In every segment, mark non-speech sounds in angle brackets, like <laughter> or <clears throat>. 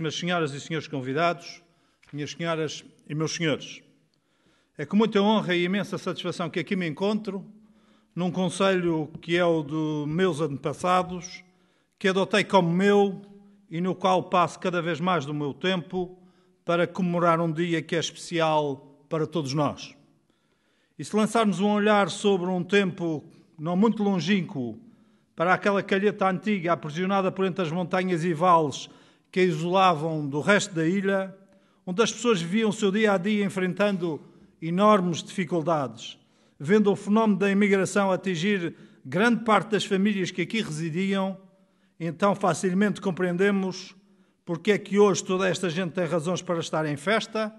minhas senhoras e senhores convidados, minhas senhoras e meus senhores, é com muita honra e imensa satisfação que aqui me encontro, num conselho que é o de meus antepassados, que adotei como meu e no qual passo cada vez mais do meu tempo para comemorar um dia que é especial para todos nós. E se lançarmos um olhar sobre um tempo não muito longínquo, para aquela calheta antiga aprisionada por entre as montanhas e vales que a isolavam do resto da ilha, onde as pessoas viviam o seu dia a dia enfrentando enormes dificuldades, vendo o fenómeno da imigração atingir grande parte das famílias que aqui residiam, então facilmente compreendemos porque é que hoje toda esta gente tem razões para estar em festa,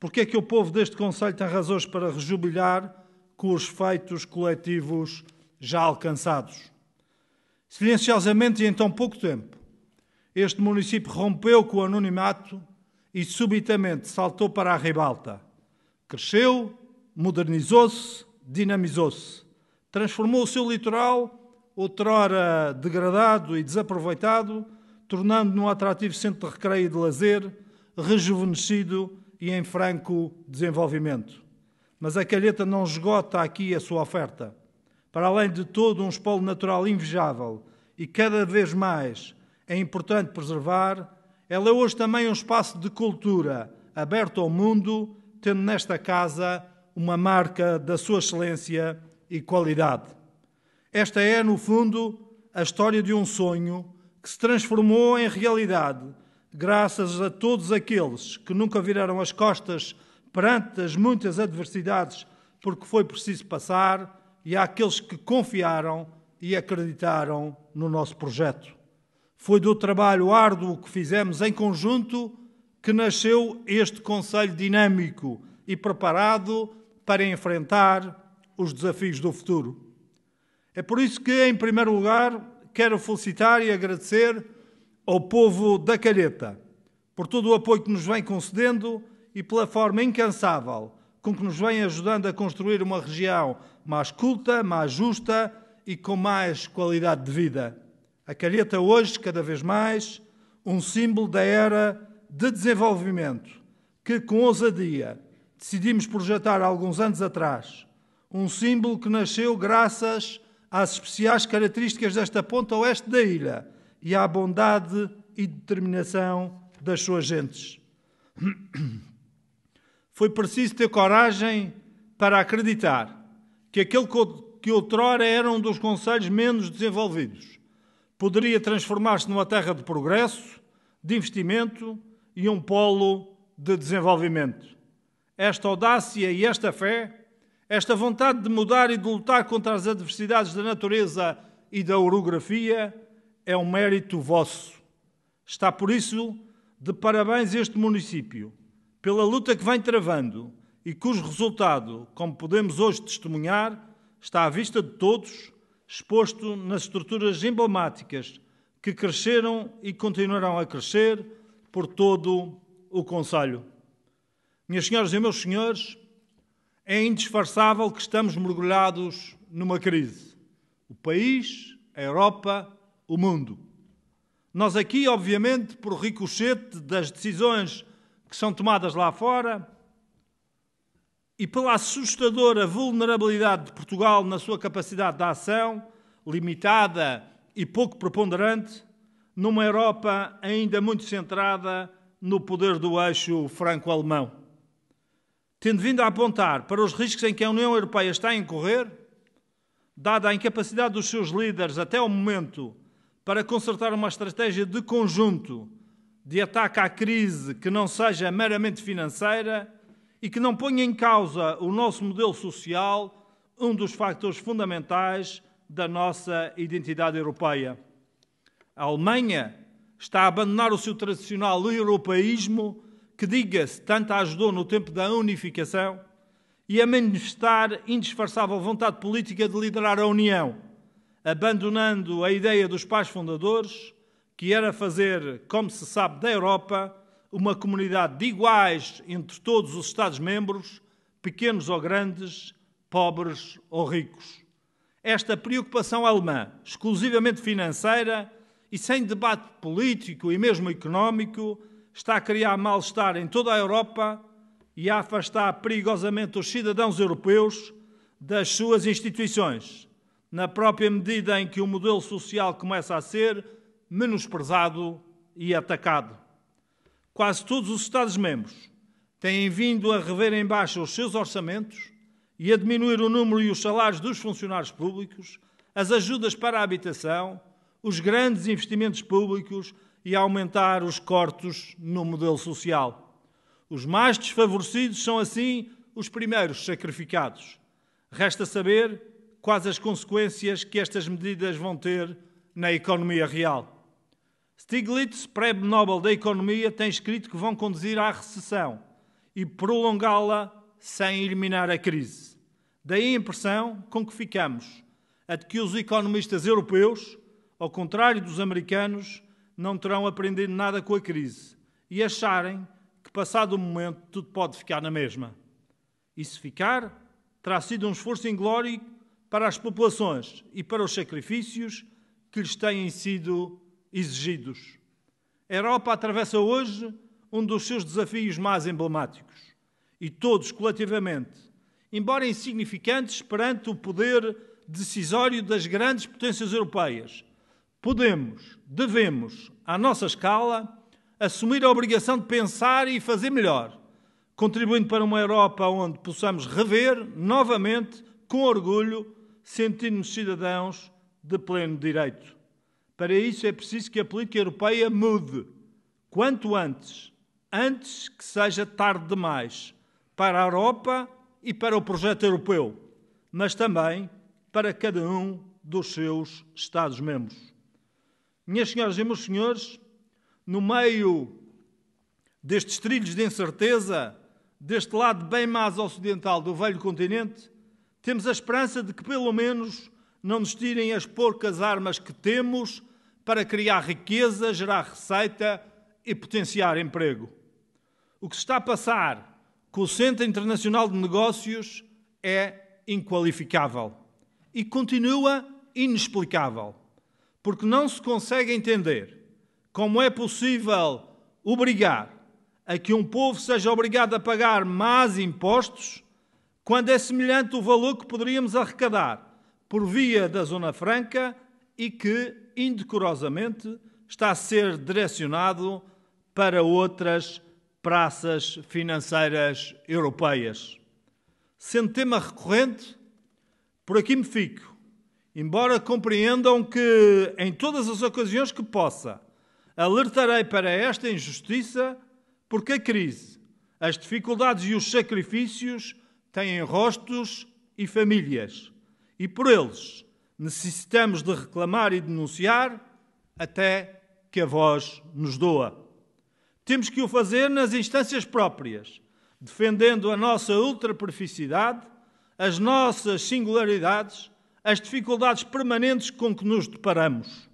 porque é que o povo deste Conselho tem razões para rejubilar com os feitos coletivos já alcançados. Silenciosamente e em tão pouco tempo, este município rompeu com o anonimato e subitamente saltou para a ribalta. Cresceu, modernizou-se, dinamizou-se. Transformou o seu litoral, outrora degradado e desaproveitado, tornando-no um atrativo centro de recreio e de lazer, rejuvenescido e em franco desenvolvimento. Mas a Calheta não esgota aqui a sua oferta. Para além de todo um espólio natural invejável e cada vez mais é importante preservar, ela é hoje também um espaço de cultura aberto ao mundo, tendo nesta casa uma marca da sua excelência e qualidade. Esta é, no fundo, a história de um sonho que se transformou em realidade, graças a todos aqueles que nunca viraram as costas perante as muitas adversidades por que foi preciso passar e àqueles que confiaram e acreditaram no nosso projeto. Foi do trabalho árduo que fizemos em conjunto que nasceu este Conselho dinâmico e preparado para enfrentar os desafios do futuro. É por isso que, em primeiro lugar, quero felicitar e agradecer ao povo da Calheta por todo o apoio que nos vem concedendo e pela forma incansável com que nos vem ajudando a construir uma região mais culta, mais justa e com mais qualidade de vida. A careta hoje, cada vez mais, um símbolo da era de desenvolvimento que, com ousadia, decidimos projetar alguns anos atrás. Um símbolo que nasceu graças às especiais características desta ponta oeste da ilha e à bondade e determinação das suas gentes. <clears throat> Foi preciso ter coragem para acreditar que aquele que outrora era um dos conselhos menos desenvolvidos poderia transformar-se numa terra de progresso, de investimento e um polo de desenvolvimento. Esta audácia e esta fé, esta vontade de mudar e de lutar contra as adversidades da natureza e da orografia, é um mérito vosso. Está por isso de parabéns este município pela luta que vem travando e cujo resultado, como podemos hoje testemunhar, está à vista de todos exposto nas estruturas emblemáticas que cresceram e continuarão a crescer por todo o Conselho. Minhas senhoras e meus senhores, é indisfarçável que estamos mergulhados numa crise. O país, a Europa, o mundo. Nós aqui, obviamente, por ricochete das decisões que são tomadas lá fora, e pela assustadora vulnerabilidade de Portugal na sua capacidade de ação, limitada e pouco preponderante, numa Europa ainda muito centrada no poder do eixo franco-alemão. Tendo vindo a apontar para os riscos em que a União Europeia está a incorrer, dada a incapacidade dos seus líderes até ao momento para consertar uma estratégia de conjunto de ataque à crise que não seja meramente financeira, e que não ponha em causa o nosso modelo social, um dos fatores fundamentais da nossa identidade europeia. A Alemanha está a abandonar o seu tradicional europeísmo, que, diga-se, tanto a ajudou no tempo da unificação, e a manifestar indisfarçável vontade política de liderar a União, abandonando a ideia dos pais fundadores, que era fazer, como se sabe, da Europa uma comunidade de iguais entre todos os Estados-membros, pequenos ou grandes, pobres ou ricos. Esta preocupação alemã, exclusivamente financeira e sem debate político e mesmo económico, está a criar mal-estar em toda a Europa e a afastar perigosamente os cidadãos europeus das suas instituições, na própria medida em que o modelo social começa a ser menosprezado e atacado quase todos os Estados-membros têm vindo a rever em baixa os seus orçamentos e a diminuir o número e os salários dos funcionários públicos, as ajudas para a habitação, os grandes investimentos públicos e a aumentar os cortes no modelo social. Os mais desfavorecidos são, assim, os primeiros sacrificados. Resta saber quais as consequências que estas medidas vão ter na economia real. Stiglitz, prémio Nobel da Economia, tem escrito que vão conduzir à recessão e prolongá-la sem eliminar a crise. Daí a impressão com que ficamos, a de que os economistas europeus, ao contrário dos americanos, não terão aprendido nada com a crise e acharem que, passado o momento, tudo pode ficar na mesma. E se ficar, terá sido um esforço inglório para as populações e para os sacrifícios que lhes têm sido exigidos. A Europa atravessa hoje um dos seus desafios mais emblemáticos e todos coletivamente, embora insignificantes perante o poder decisório das grandes potências europeias, podemos, devemos, à nossa escala, assumir a obrigação de pensar e fazer melhor, contribuindo para uma Europa onde possamos rever novamente, com orgulho, sentindo nos cidadãos de pleno direito. Para isso é preciso que a política europeia mude, quanto antes, antes que seja tarde demais, para a Europa e para o projeto europeu, mas também para cada um dos seus Estados-membros. Minhas senhoras e meus senhores, no meio destes trilhos de incerteza, deste lado bem mais ocidental do velho continente, temos a esperança de que, pelo menos, não nos tirem as poucas armas que temos para criar riqueza, gerar receita e potenciar emprego. O que se está a passar com o Centro Internacional de Negócios é inqualificável e continua inexplicável, porque não se consegue entender como é possível obrigar a que um povo seja obrigado a pagar mais impostos quando é semelhante o valor que poderíamos arrecadar por via da Zona Franca e que indecorosamente está a ser direcionado para outras praças financeiras europeias. Sendo tema recorrente, por aqui me fico, embora compreendam que, em todas as ocasiões que possa, alertarei para esta injustiça, porque a crise, as dificuldades e os sacrifícios têm rostos e famílias, e por eles necessitamos de reclamar e denunciar até que a voz nos doa. Temos que o fazer nas instâncias próprias, defendendo a nossa ultraperficidade, as nossas singularidades, as dificuldades permanentes com que nos deparamos.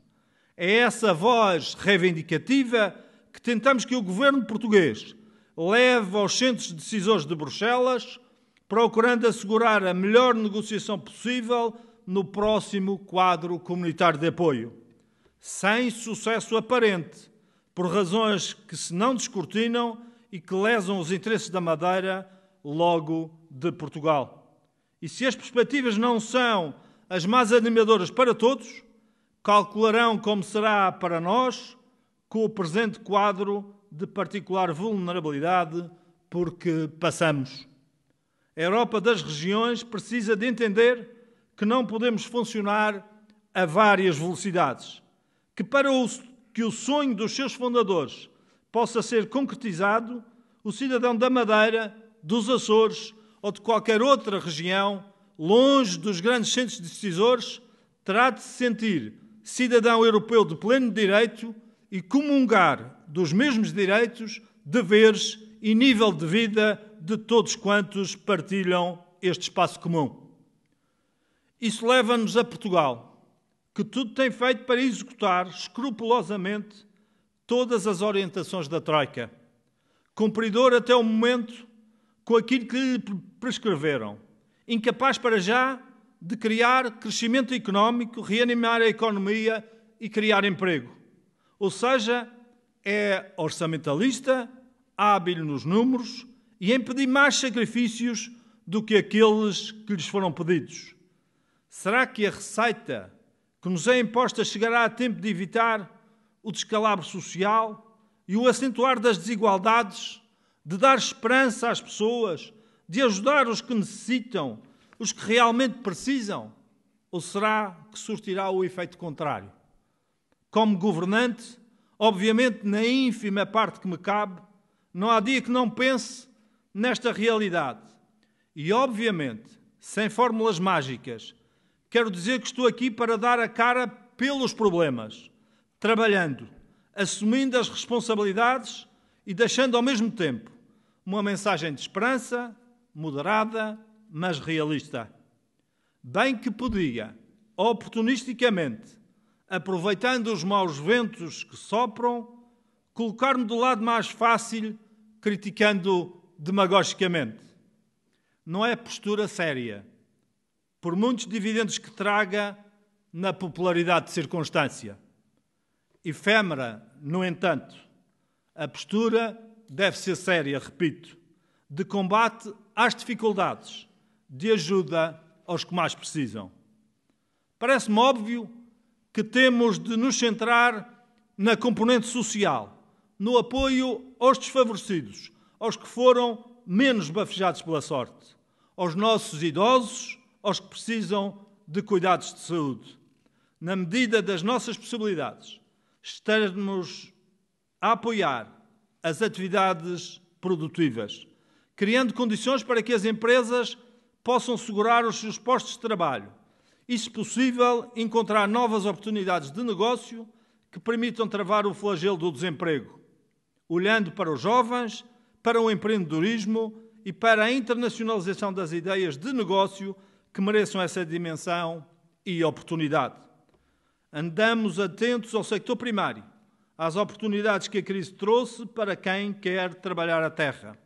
É essa voz reivindicativa que tentamos que o governo português leve aos centros de decisores de Bruxelas, procurando assegurar a melhor negociação possível no próximo quadro comunitário de apoio. Sem sucesso aparente, por razões que se não descortinam e que lesam os interesses da Madeira, logo de Portugal. E se as perspectivas não são as mais animadoras para todos, calcularão como será para nós com o presente quadro de particular vulnerabilidade por que passamos. A Europa das regiões precisa de entender que não podemos funcionar a várias velocidades, que para o, que o sonho dos seus fundadores possa ser concretizado, o cidadão da Madeira, dos Açores ou de qualquer outra região, longe dos grandes centros decisores, terá de se sentir cidadão europeu de pleno direito e comungar dos mesmos direitos, deveres e nível de vida de todos quantos partilham este espaço comum. Isso leva-nos a Portugal, que tudo tem feito para executar escrupulosamente todas as orientações da Troika, cumpridor até o momento com aquilo que lhe prescreveram, incapaz para já de criar crescimento económico, reanimar a economia e criar emprego. Ou seja, é orçamentalista, hábil nos números e impedir mais sacrifícios do que aqueles que lhes foram pedidos. Será que a receita que nos é imposta chegará a tempo de evitar o descalabro social e o acentuar das desigualdades, de dar esperança às pessoas, de ajudar os que necessitam, os que realmente precisam? Ou será que surtirá o efeito contrário? Como governante, obviamente na ínfima parte que me cabe, não há dia que não pense nesta realidade. E, obviamente, sem fórmulas mágicas, Quero dizer que estou aqui para dar a cara pelos problemas, trabalhando, assumindo as responsabilidades e deixando ao mesmo tempo uma mensagem de esperança, moderada, mas realista. Bem que podia, oportunisticamente, aproveitando os maus ventos que sopram, colocar-me do lado mais fácil, criticando demagogicamente. Não é postura séria por muitos dividendos que traga na popularidade de circunstância. Efêmera, no entanto, a postura deve ser séria, repito, de combate às dificuldades, de ajuda aos que mais precisam. Parece-me óbvio que temos de nos centrar na componente social, no apoio aos desfavorecidos, aos que foram menos bafejados pela sorte, aos nossos idosos aos que precisam de cuidados de saúde. Na medida das nossas possibilidades, estamos a apoiar as atividades produtivas, criando condições para que as empresas possam segurar os seus postos de trabalho e, se possível, encontrar novas oportunidades de negócio que permitam travar o flagelo do desemprego, olhando para os jovens, para o empreendedorismo e para a internacionalização das ideias de negócio que mereçam essa dimensão e oportunidade. Andamos atentos ao sector primário, às oportunidades que a crise trouxe para quem quer trabalhar a terra.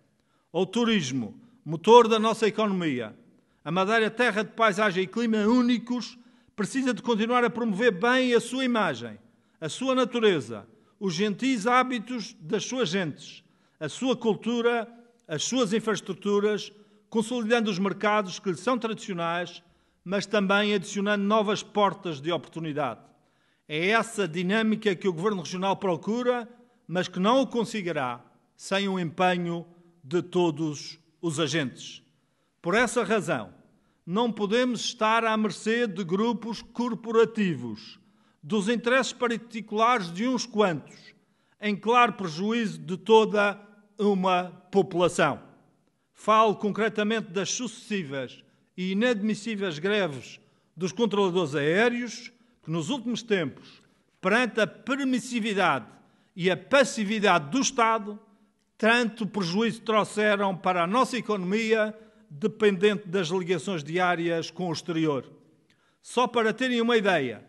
O turismo, motor da nossa economia, a Madeira, terra de paisagem e clima únicos, precisa de continuar a promover bem a sua imagem, a sua natureza, os gentis hábitos das suas gentes, a sua cultura, as suas infraestruturas, consolidando os mercados que lhe são tradicionais, mas também adicionando novas portas de oportunidade. É essa dinâmica que o Governo Regional procura, mas que não o conseguirá sem o empenho de todos os agentes. Por essa razão, não podemos estar à mercê de grupos corporativos, dos interesses particulares de uns quantos, em claro prejuízo de toda uma população. Falo concretamente das sucessivas e inadmissíveis greves dos controladores aéreos, que nos últimos tempos, perante a permissividade e a passividade do Estado, tanto prejuízo trouxeram para a nossa economia dependente das ligações diárias com o exterior. Só para terem uma ideia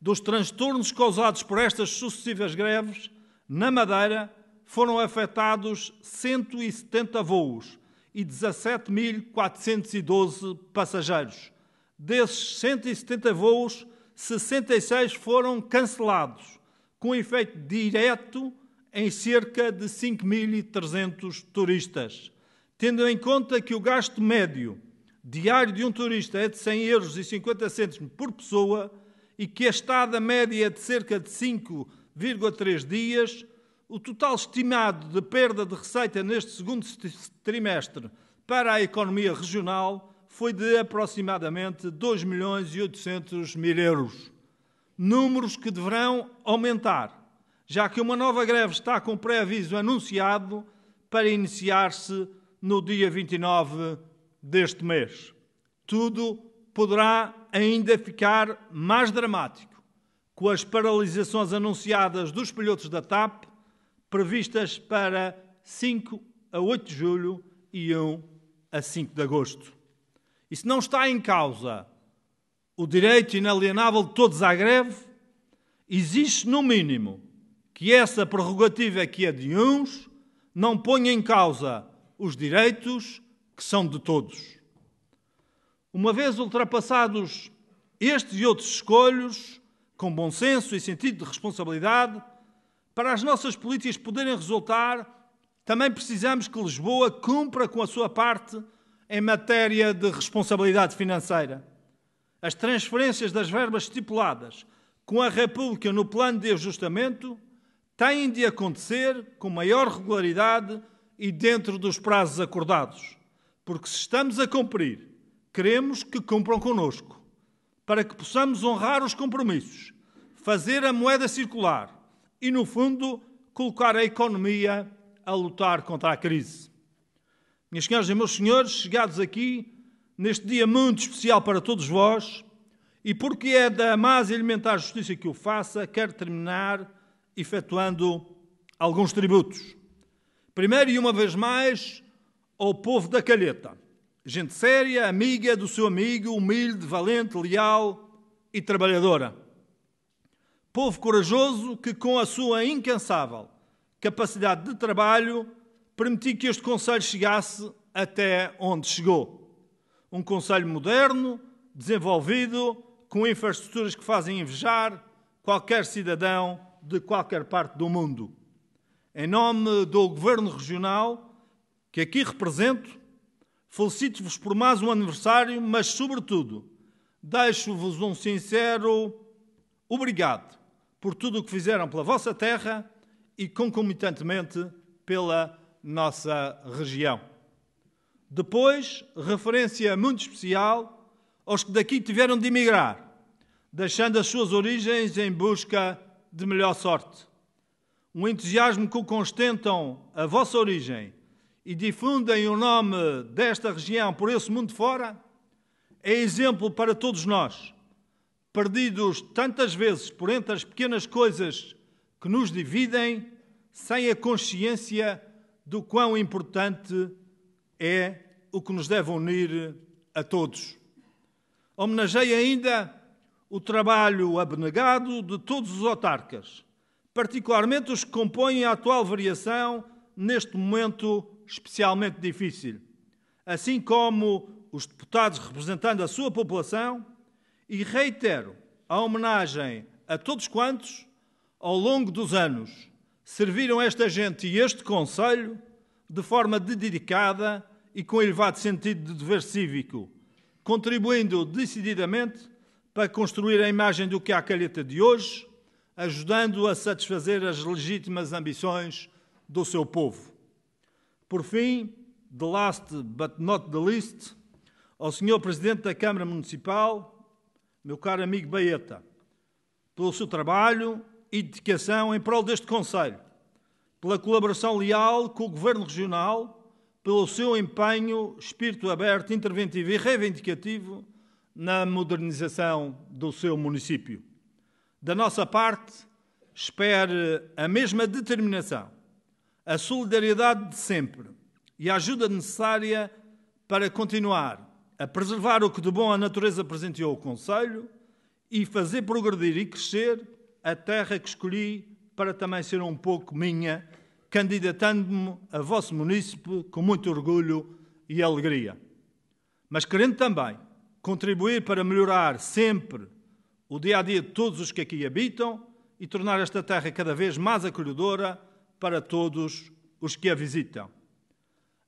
dos transtornos causados por estas sucessivas greves, na Madeira foram afetados 170 voos, e 17.412 passageiros. Desses 170 voos, 66 foram cancelados, com efeito direto em cerca de 5.300 turistas. Tendo em conta que o gasto médio diário de um turista é de 100 euros e 50 cêntimos por pessoa e que a estada média é de cerca de 5,3 dias, o total estimado de perda de receita neste segundo trimestre para a economia regional foi de aproximadamente 2 milhões e 800 mil euros. Números que deverão aumentar, já que uma nova greve está com pré-aviso anunciado para iniciar-se no dia 29 deste mês. Tudo poderá ainda ficar mais dramático com as paralisações anunciadas dos pilotos da TAP previstas para 5 a 8 de julho e 1 a 5 de agosto. E se não está em causa o direito inalienável de todos à greve, existe no mínimo que essa prerrogativa que é de uns não ponha em causa os direitos que são de todos. Uma vez ultrapassados estes e outros escolhos, com bom senso e sentido de responsabilidade, para as nossas políticas poderem resultar, também precisamos que Lisboa cumpra com a sua parte em matéria de responsabilidade financeira. As transferências das verbas estipuladas com a República no plano de ajustamento têm de acontecer com maior regularidade e dentro dos prazos acordados, porque se estamos a cumprir, queremos que cumpram conosco, para que possamos honrar os compromissos, fazer a moeda circular e, no fundo, colocar a economia a lutar contra a crise. Minhas senhoras e meus senhores, chegados aqui neste dia muito especial para todos vós, e porque é da mais elementar justiça que o faça, quero terminar efetuando alguns tributos. Primeiro e uma vez mais ao povo da Calheta, gente séria, amiga do seu amigo, humilde, valente, leal e trabalhadora povo corajoso que, com a sua incansável capacidade de trabalho, permitiu que este Conselho chegasse até onde chegou. Um Conselho moderno, desenvolvido, com infraestruturas que fazem invejar qualquer cidadão de qualquer parte do mundo. Em nome do Governo Regional, que aqui represento, felicito-vos por mais um aniversário, mas, sobretudo, deixo-vos um sincero obrigado por tudo o que fizeram pela vossa terra e concomitantemente pela nossa região. Depois, referência muito especial aos que daqui tiveram de emigrar, deixando as suas origens em busca de melhor sorte. Um entusiasmo que constentam a vossa origem e difundem o nome desta região por esse mundo fora é exemplo para todos nós perdidos tantas vezes por entre as pequenas coisas que nos dividem, sem a consciência do quão importante é o que nos deve unir a todos. Homenageei ainda o trabalho abnegado de todos os autarcas, particularmente os que compõem a atual variação neste momento especialmente difícil, assim como os deputados representando a sua população e reitero a homenagem a todos quantos, ao longo dos anos, serviram esta gente e este Conselho de forma dedicada e com elevado sentido de dever cívico, contribuindo decididamente para construir a imagem do que é a calheta de hoje, ajudando a satisfazer as legítimas ambições do seu povo. Por fim, the last but not the least, ao Sr. Presidente da Câmara Municipal, meu caro amigo Baeta, pelo seu trabalho e dedicação em prol deste Conselho, pela colaboração leal com o Governo Regional, pelo seu empenho, espírito aberto, interventivo e reivindicativo na modernização do seu município. Da nossa parte, espere a mesma determinação, a solidariedade de sempre e a ajuda necessária para continuar a preservar o que de bom a natureza presenteou o Conselho e fazer progredir e crescer a terra que escolhi para também ser um pouco minha, candidatando-me a vosso munícipe com muito orgulho e alegria. Mas querendo também contribuir para melhorar sempre o dia a dia de todos os que aqui habitam e tornar esta terra cada vez mais acolhedora para todos os que a visitam.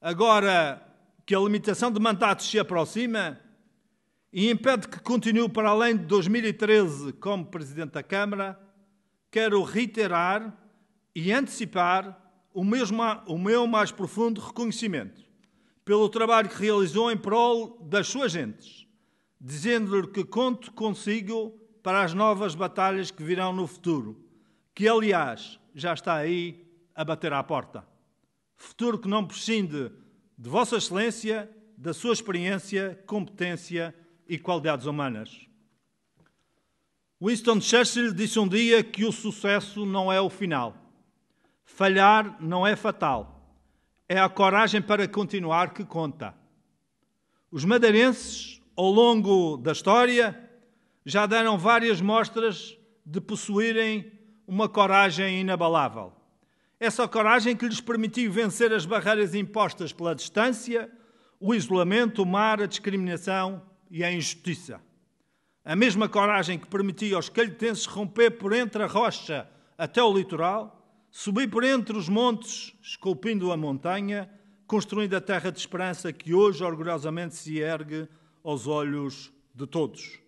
Agora, que a limitação de mandatos se aproxima e impede que continue para além de 2013 como Presidente da Câmara, quero reiterar e antecipar o, mesmo, o meu mais profundo reconhecimento pelo trabalho que realizou em prol das suas gentes, dizendo-lhe que conto consigo para as novas batalhas que virão no futuro, que aliás já está aí a bater à porta. Futuro que não prescinde de Vossa Excelência, da sua experiência, competência e qualidades humanas. Winston Churchill disse um dia que o sucesso não é o final. Falhar não é fatal. É a coragem para continuar que conta. Os madeirenses, ao longo da história, já deram várias mostras de possuírem uma coragem inabalável. Essa coragem que lhes permitiu vencer as barreiras impostas pela distância, o isolamento, o mar, a discriminação e a injustiça. A mesma coragem que permitiu aos calhetenses romper por entre a rocha até o litoral, subir por entre os montes, esculpindo a montanha, construindo a terra de esperança que hoje orgulhosamente se ergue aos olhos de todos.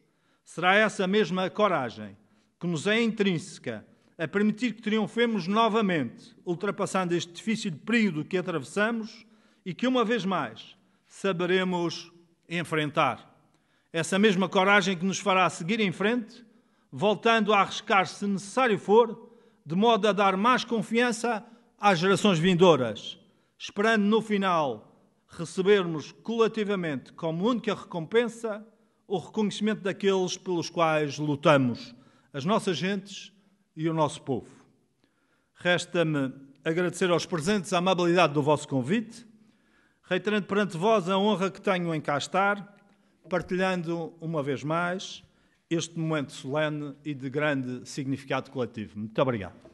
Será essa mesma coragem que nos é intrínseca a permitir que triunfemos novamente, ultrapassando este difícil período que atravessamos e que, uma vez mais, saberemos enfrentar. Essa mesma coragem que nos fará seguir em frente, voltando a arriscar se necessário for, de modo a dar mais confiança às gerações vindouras, esperando no final recebermos coletivamente como única recompensa o reconhecimento daqueles pelos quais lutamos, as nossas gentes e o nosso povo. Resta-me agradecer aos presentes a amabilidade do vosso convite, reiterando perante vós a honra que tenho em cá estar, partilhando uma vez mais este momento solene e de grande significado coletivo. Muito obrigado.